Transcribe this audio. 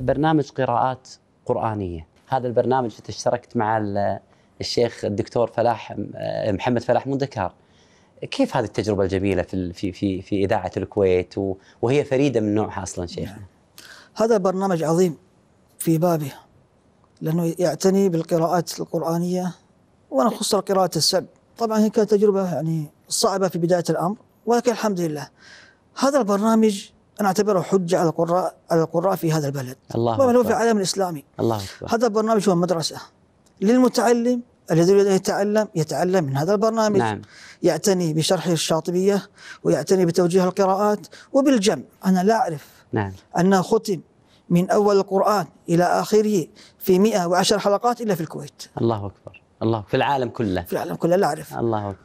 برنامج قراءات قرآنية هذا البرنامج اشتركت مع الشيخ الدكتور فلاح آه، محمد فلاح مندكار كيف هذه التجربة الجميلة في في في في إذاعة الكويت وهي فريدة من نوعها أصلا شيخ نعم. هذا برنامج عظيم في بابه لأنه يعتني بالقراءات القرآنية وأنا خص قراءة السبع طبعا هي كانت تجربة يعني صعبة في بداية الأمر ولكن الحمد لله هذا البرنامج انا اعتبره حجه على القراء على القراء في هذا البلد الله وما هو في العالم الاسلامي الله أكبر. هذا البرنامج هو مدرسه للمتعلم الذي يريد ان يتعلم يتعلم من هذا البرنامج نعم. يعتني بشرح الشاطبيه ويعتني بتوجيه القراءات وبالجمع انا لا اعرف نعم ان ختم من اول القران الى اخره في 110 حلقات الا في الكويت الله اكبر الله في العالم كله في العالم كله لا اعرف الله اكبر